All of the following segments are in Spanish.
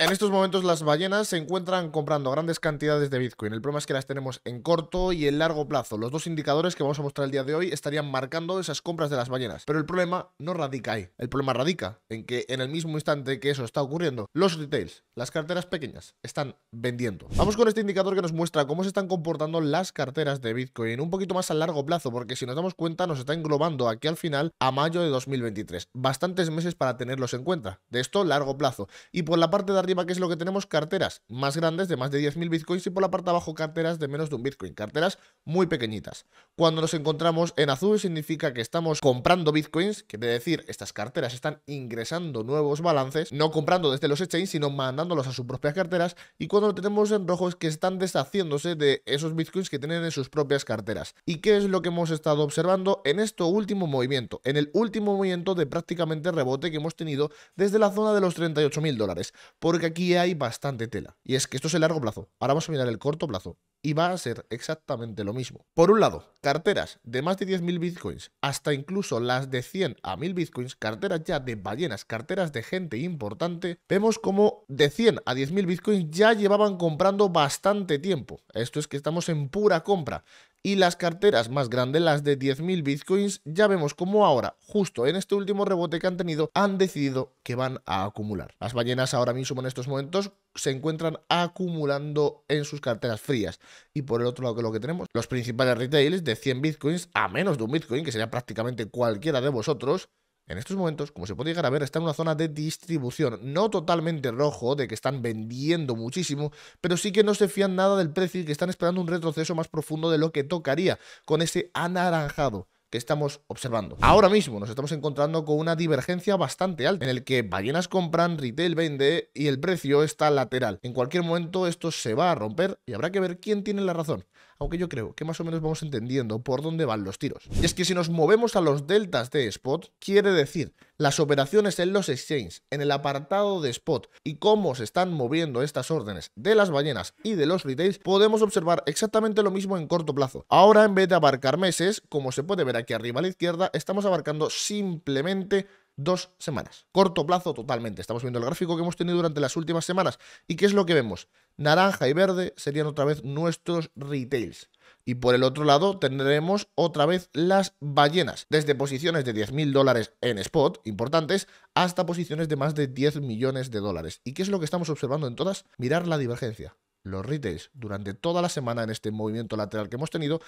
En estos momentos las ballenas se encuentran comprando grandes cantidades de Bitcoin. El problema es que las tenemos en corto y en largo plazo. Los dos indicadores que vamos a mostrar el día de hoy estarían marcando esas compras de las ballenas. Pero el problema no radica ahí. El problema radica en que en el mismo instante que eso está ocurriendo, los retails, las carteras pequeñas, están vendiendo. Vamos con este indicador que nos muestra cómo se están comportando las carteras de Bitcoin un poquito más a largo plazo, porque si nos damos cuenta nos está englobando aquí al final a mayo de 2023. Bastantes meses para tenerlos en cuenta. De esto, largo plazo. Y por la parte de arriba que es lo que tenemos? Carteras más grandes de más de 10.000 bitcoins y por la parte abajo carteras de menos de un bitcoin, carteras muy pequeñitas. Cuando nos encontramos en azul significa que estamos comprando bitcoins, quiere decir, estas carteras están ingresando nuevos balances, no comprando desde los exchanges, sino mandándolos a sus propias carteras y cuando lo tenemos en rojo es que están deshaciéndose de esos bitcoins que tienen en sus propias carteras. ¿Y qué es lo que hemos estado observando en este último movimiento? En el último movimiento de prácticamente rebote que hemos tenido desde la zona de los 38.000 dólares. ¿Por que aquí hay bastante tela. Y es que esto es el largo plazo. Ahora vamos a mirar el corto plazo. Y va a ser exactamente lo mismo. Por un lado, carteras de más de 10.000 bitcoins, hasta incluso las de 100 a 1.000 bitcoins, carteras ya de ballenas, carteras de gente importante, vemos como de 100 a 10.000 bitcoins ya llevaban comprando bastante tiempo. Esto es que estamos en pura compra y las carteras más grandes, las de 10.000 bitcoins, ya vemos como ahora, justo en este último rebote que han tenido, han decidido que van a acumular. Las ballenas ahora mismo en estos momentos se encuentran acumulando en sus carteras frías. Y por el otro lado, que lo que tenemos, los principales retails de 100 bitcoins a menos de un bitcoin, que sería prácticamente cualquiera de vosotros, en estos momentos, como se puede llegar a ver, está en una zona de distribución, no totalmente rojo, de que están vendiendo muchísimo, pero sí que no se fían nada del precio y que están esperando un retroceso más profundo de lo que tocaría con ese anaranjado que estamos observando. Ahora mismo nos estamos encontrando con una divergencia bastante alta en el que ballenas compran, retail vende y el precio está lateral. En cualquier momento esto se va a romper y habrá que ver quién tiene la razón aunque yo creo que más o menos vamos entendiendo por dónde van los tiros. Y es que si nos movemos a los deltas de spot, quiere decir las operaciones en los exchanges, en el apartado de spot y cómo se están moviendo estas órdenes de las ballenas y de los retails, podemos observar exactamente lo mismo en corto plazo. Ahora, en vez de abarcar meses, como se puede ver aquí arriba a la izquierda, estamos abarcando simplemente dos semanas. Corto plazo totalmente. Estamos viendo el gráfico que hemos tenido durante las últimas semanas. ¿Y qué es lo que vemos? Naranja y verde serían otra vez nuestros retails. Y por el otro lado tendremos otra vez las ballenas, desde posiciones de 10.000 dólares en spot, importantes, hasta posiciones de más de 10 millones de dólares. ¿Y qué es lo que estamos observando en todas? Mirar la divergencia los retails durante toda la semana en este movimiento lateral que hemos tenido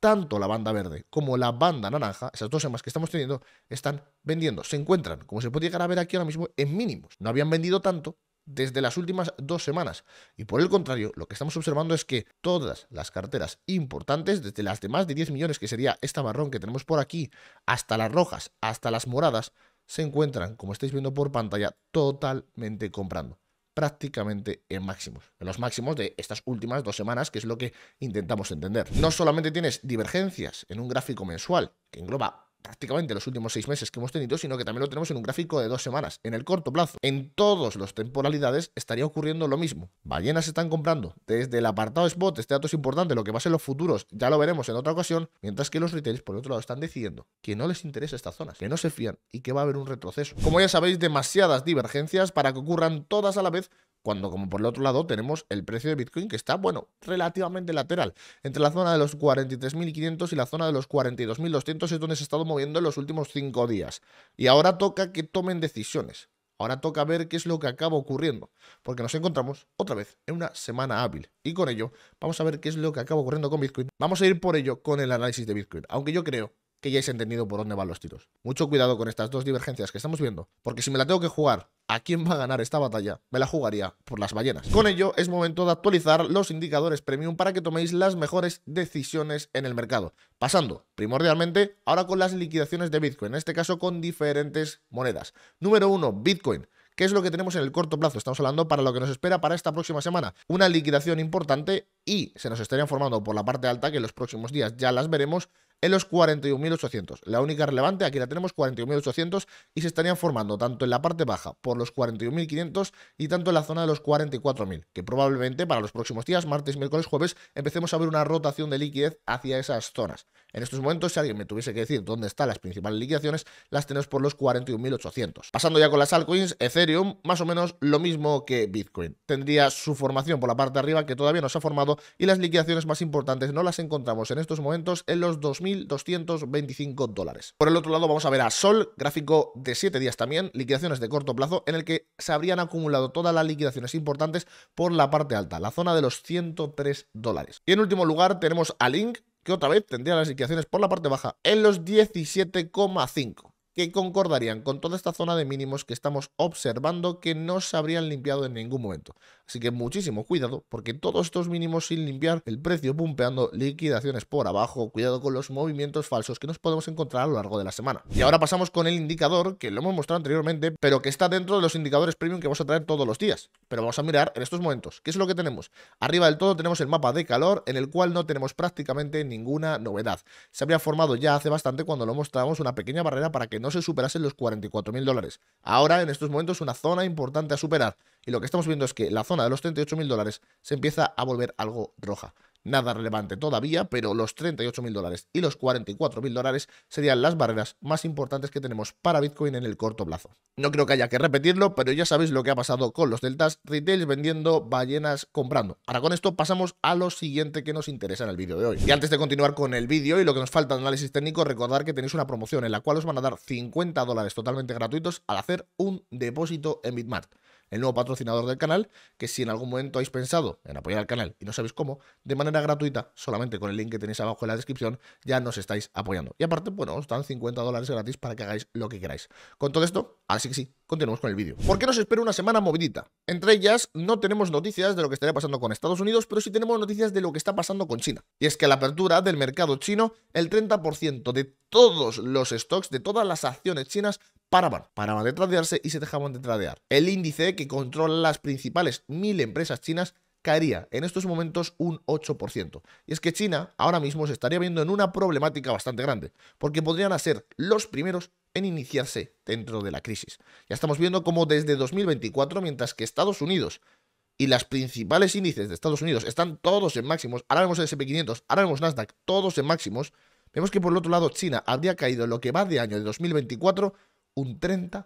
tanto la banda verde como la banda naranja, esas dos semanas que estamos teniendo, están vendiendo, se encuentran, como se puede llegar a ver aquí ahora mismo, en mínimos. No habían vendido tanto desde las últimas dos semanas. Y por el contrario, lo que estamos observando es que todas las carteras importantes, desde las de más de 10 millones, que sería esta marrón que tenemos por aquí, hasta las rojas, hasta las moradas, se encuentran, como estáis viendo por pantalla, totalmente comprando prácticamente en máximos, en los máximos de estas últimas dos semanas, que es lo que intentamos entender. No solamente tienes divergencias en un gráfico mensual, que engloba prácticamente los últimos seis meses que hemos tenido, sino que también lo tenemos en un gráfico de dos semanas. En el corto plazo, en todos los temporalidades, estaría ocurriendo lo mismo. Ballenas están comprando desde el apartado spot, este dato es importante, lo que va a en los futuros ya lo veremos en otra ocasión, mientras que los retailers, por otro lado, están decidiendo que no les interesa estas zonas, que no se fían y que va a haber un retroceso. Como ya sabéis, demasiadas divergencias para que ocurran todas a la vez cuando como por el otro lado tenemos el precio de Bitcoin que está, bueno, relativamente lateral. Entre la zona de los 43.500 y la zona de los 42.200 es donde se ha estado moviendo en los últimos cinco días. Y ahora toca que tomen decisiones. Ahora toca ver qué es lo que acaba ocurriendo, porque nos encontramos otra vez en una semana hábil. Y con ello, vamos a ver qué es lo que acaba ocurriendo con Bitcoin. Vamos a ir por ello con el análisis de Bitcoin, aunque yo creo que ya hayáis entendido por dónde van los tiros. Mucho cuidado con estas dos divergencias que estamos viendo, porque si me la tengo que jugar a quién va a ganar esta batalla, me la jugaría por las ballenas. Con ello, es momento de actualizar los indicadores premium para que toméis las mejores decisiones en el mercado. Pasando, primordialmente, ahora con las liquidaciones de Bitcoin, en este caso con diferentes monedas. Número uno, Bitcoin. ¿Qué es lo que tenemos en el corto plazo? Estamos hablando para lo que nos espera para esta próxima semana. Una liquidación importante y se nos estarían formando por la parte alta, que en los próximos días ya las veremos, en los 41.800. La única relevante, aquí la tenemos, 41.800 y se estarían formando tanto en la parte baja por los 41.500 y tanto en la zona de los 44.000, que probablemente para los próximos días, martes, miércoles, jueves, empecemos a ver una rotación de liquidez hacia esas zonas. En estos momentos, si alguien me tuviese que decir dónde están las principales liquidaciones, las tenemos por los 41.800. Pasando ya con las altcoins, Ethereum, más o menos lo mismo que Bitcoin. Tendría su formación por la parte de arriba que todavía no se ha formado y las liquidaciones más importantes no las encontramos en estos momentos en los 2000 2.225 dólares. Por el otro lado vamos a ver a Sol, gráfico de 7 días también, liquidaciones de corto plazo en el que se habrían acumulado todas las liquidaciones importantes por la parte alta, la zona de los 103 dólares. Y en último lugar tenemos a Link, que otra vez tendría las liquidaciones por la parte baja en los 17,5 que concordarían con toda esta zona de mínimos que estamos observando que no se habrían limpiado en ningún momento. Así que muchísimo cuidado, porque todos estos mínimos sin limpiar, el precio pumpeando, liquidaciones por abajo, cuidado con los movimientos falsos que nos podemos encontrar a lo largo de la semana. Y ahora pasamos con el indicador, que lo hemos mostrado anteriormente, pero que está dentro de los indicadores premium que vamos a traer todos los días. Pero vamos a mirar en estos momentos, ¿qué es lo que tenemos? Arriba del todo tenemos el mapa de calor, en el cual no tenemos prácticamente ninguna novedad. Se habría formado ya hace bastante cuando lo mostramos una pequeña barrera para que no se superasen los 44.000 dólares. Ahora, en estos momentos, una zona importante a superar. Y lo que estamos viendo es que la zona de los 38.000 dólares se empieza a volver algo roja. Nada relevante todavía, pero los 38.000 dólares y los 44.000 dólares serían las barreras más importantes que tenemos para Bitcoin en el corto plazo. No creo que haya que repetirlo, pero ya sabéis lo que ha pasado con los deltas, retails vendiendo, ballenas comprando. Ahora con esto pasamos a lo siguiente que nos interesa en el vídeo de hoy. Y antes de continuar con el vídeo y lo que nos falta de análisis técnico, recordar que tenéis una promoción en la cual os van a dar 50 dólares totalmente gratuitos al hacer un depósito en Bitmart el nuevo patrocinador del canal, que si en algún momento habéis pensado en apoyar al canal y no sabéis cómo, de manera gratuita, solamente con el link que tenéis abajo en la descripción, ya nos estáis apoyando. Y aparte, bueno, os dan 50 dólares gratis para que hagáis lo que queráis. Con todo esto, así que sí, continuamos con el vídeo. ¿Por qué nos espera una semana movidita? Entre ellas, no tenemos noticias de lo que estaría pasando con Estados Unidos, pero sí tenemos noticias de lo que está pasando con China. Y es que a la apertura del mercado chino, el 30% de todos los stocks, de todas las acciones chinas, Paraban, paraban de tradearse y se dejaban de tradear. El índice que controla las principales mil empresas chinas caería en estos momentos un 8%. Y es que China ahora mismo se estaría viendo en una problemática bastante grande, porque podrían ser los primeros en iniciarse dentro de la crisis. Ya estamos viendo cómo desde 2024, mientras que Estados Unidos y las principales índices de Estados Unidos están todos en máximos, ahora vemos el SP500, ahora vemos Nasdaq, todos en máximos, vemos que por el otro lado China habría caído lo que va de año de 2024 un 30%.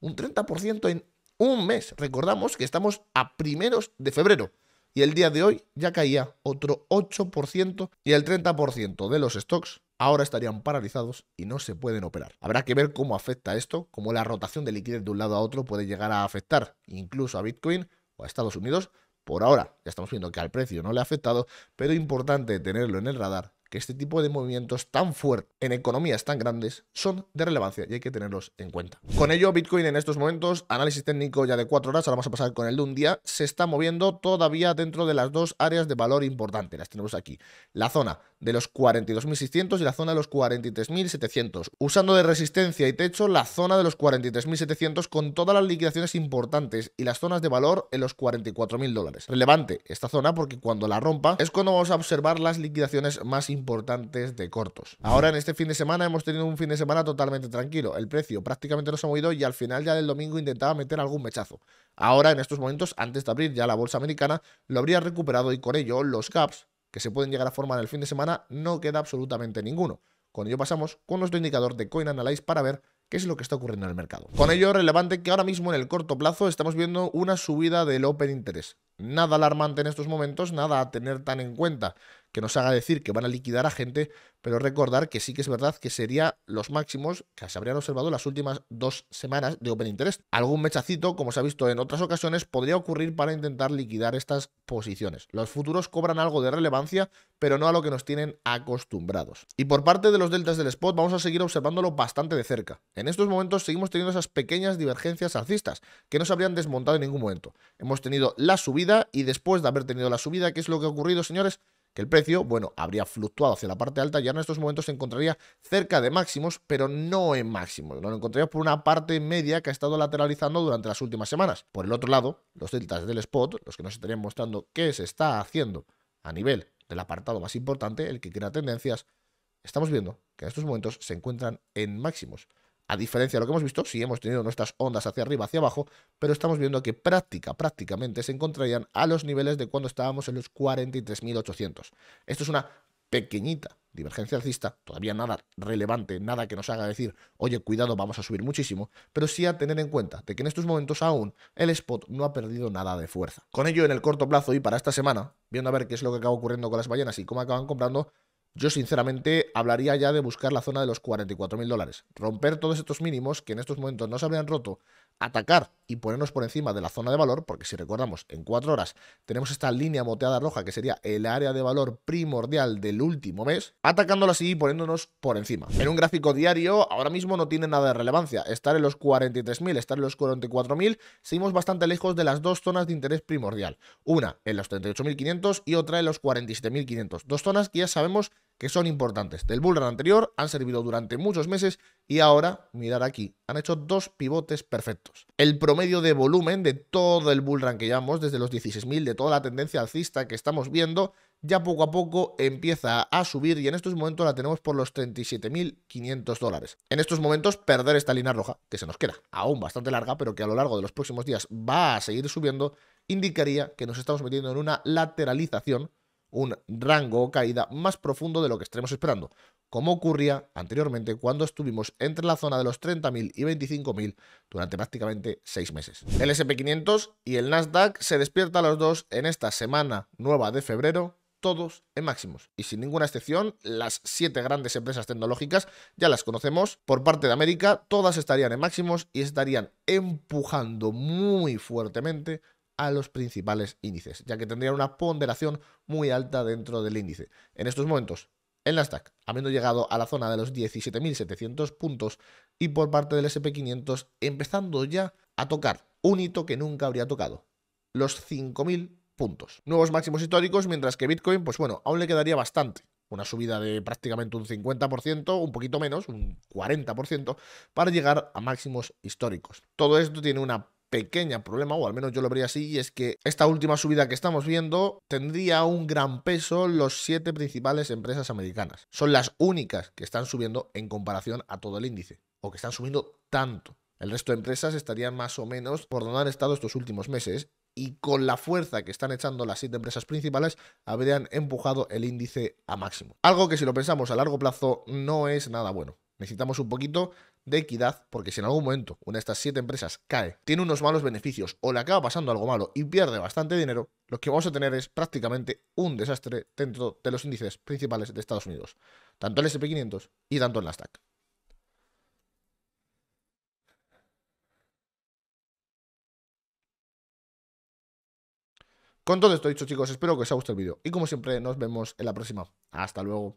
Un 30% en un mes. Recordamos que estamos a primeros de febrero y el día de hoy ya caía otro 8% y el 30% de los stocks ahora estarían paralizados y no se pueden operar. Habrá que ver cómo afecta esto, cómo la rotación de liquidez de un lado a otro puede llegar a afectar incluso a Bitcoin o a Estados Unidos. Por ahora, ya estamos viendo que al precio no le ha afectado, pero importante tenerlo en el radar que este tipo de movimientos tan fuertes en economías tan grandes son de relevancia y hay que tenerlos en cuenta. Con ello, Bitcoin en estos momentos, análisis técnico ya de 4 horas, ahora vamos a pasar con el de un día, se está moviendo todavía dentro de las dos áreas de valor importantes, las tenemos aquí, la zona de los 42.600 y la zona de los 43.700, usando de resistencia y techo la zona de los 43.700 con todas las liquidaciones importantes y las zonas de valor en los 44.000 dólares. Relevante esta zona porque cuando la rompa es cuando vamos a observar las liquidaciones más importantes importantes de cortos. Ahora en este fin de semana hemos tenido un fin de semana totalmente tranquilo. El precio prácticamente no se ha movido y al final ya del domingo intentaba meter algún mechazo. Ahora en estos momentos, antes de abrir ya la bolsa americana, lo habría recuperado y con ello los caps que se pueden llegar a formar el fin de semana no queda absolutamente ninguno. Con ello pasamos con nuestro indicador de coin analyze para ver qué es lo que está ocurriendo en el mercado. Con ello, relevante que ahora mismo en el corto plazo estamos viendo una subida del Open Interest. Nada alarmante en estos momentos, nada a tener tan en cuenta que nos haga decir que van a liquidar a gente, pero recordar que sí que es verdad que sería los máximos que se habrían observado las últimas dos semanas de Open Interest. Algún mechacito, como se ha visto en otras ocasiones, podría ocurrir para intentar liquidar estas posiciones. Los futuros cobran algo de relevancia, pero no a lo que nos tienen acostumbrados. Y por parte de los deltas del spot, vamos a seguir observándolo bastante de cerca. En estos momentos seguimos teniendo esas pequeñas divergencias alcistas, que no se habrían desmontado en ningún momento. Hemos tenido la subida y después de haber tenido la subida, ¿qué es lo que ha ocurrido, señores? que el precio, bueno, habría fluctuado hacia la parte alta y en estos momentos se encontraría cerca de máximos, pero no en máximos. Lo encontraríamos por una parte media que ha estado lateralizando durante las últimas semanas. Por el otro lado, los deltas del spot, los que nos estarían mostrando qué se está haciendo a nivel del apartado más importante, el que crea tendencias, estamos viendo que en estos momentos se encuentran en máximos. A diferencia de lo que hemos visto, sí hemos tenido nuestras ondas hacia arriba, hacia abajo, pero estamos viendo que práctica, prácticamente se encontrarían a los niveles de cuando estábamos en los 43.800. Esto es una pequeñita divergencia alcista, todavía nada relevante, nada que nos haga decir, oye, cuidado, vamos a subir muchísimo, pero sí a tener en cuenta de que en estos momentos aún el spot no ha perdido nada de fuerza. Con ello, en el corto plazo y para esta semana, viendo a ver qué es lo que acaba ocurriendo con las ballenas y cómo acaban comprando, yo sinceramente hablaría ya de buscar la zona de los 44.000 dólares, romper todos estos mínimos que en estos momentos no se habrían roto, atacar y ponernos por encima de la zona de valor, porque si recordamos, en 4 horas tenemos esta línea moteada roja que sería el área de valor primordial del último mes, atacándola así y poniéndonos por encima. En un gráfico diario ahora mismo no tiene nada de relevancia, estar en los 43.000, estar en los 44.000, seguimos bastante lejos de las dos zonas de interés primordial, una en los 38.500 y otra en los 47.500, dos zonas que ya sabemos que son importantes. Del bullrun anterior han servido durante muchos meses y ahora, mirar aquí, han hecho dos pivotes perfectos. El promedio de volumen de todo el bullrun que llevamos, desde los 16.000, de toda la tendencia alcista que estamos viendo, ya poco a poco empieza a subir y en estos momentos la tenemos por los 37.500 dólares. En estos momentos perder esta línea roja, que se nos queda aún bastante larga, pero que a lo largo de los próximos días va a seguir subiendo, indicaría que nos estamos metiendo en una lateralización un rango o caída más profundo de lo que estaremos esperando, como ocurría anteriormente cuando estuvimos entre la zona de los 30.000 y 25.000 durante prácticamente seis meses. El SP500 y el Nasdaq se despiertan los dos en esta semana nueva de febrero todos en máximos. Y sin ninguna excepción, las siete grandes empresas tecnológicas, ya las conocemos, por parte de América, todas estarían en máximos y estarían empujando muy fuertemente a los principales índices, ya que tendría una ponderación muy alta dentro del índice. En estos momentos, el Nasdaq, habiendo llegado a la zona de los 17.700 puntos, y por parte del SP500, empezando ya a tocar un hito que nunca habría tocado, los 5.000 puntos. Nuevos máximos históricos, mientras que Bitcoin, pues bueno, aún le quedaría bastante. Una subida de prácticamente un 50%, un poquito menos, un 40%, para llegar a máximos históricos. Todo esto tiene una Pequeña problema, o al menos yo lo vería así, y es que esta última subida que estamos viendo tendría un gran peso los siete principales empresas americanas. Son las únicas que están subiendo en comparación a todo el índice, o que están subiendo tanto. El resto de empresas estarían más o menos por donde han estado estos últimos meses y con la fuerza que están echando las siete empresas principales, habrían empujado el índice a máximo. Algo que si lo pensamos a largo plazo no es nada bueno. Necesitamos un poquito de equidad, porque si en algún momento una de estas siete empresas cae, tiene unos malos beneficios o le acaba pasando algo malo y pierde bastante dinero, lo que vamos a tener es prácticamente un desastre dentro de los índices principales de Estados Unidos, tanto el SP500 y tanto el Nasdaq. Con todo esto dicho, chicos, espero que os haya gustado el vídeo y como siempre nos vemos en la próxima. Hasta luego.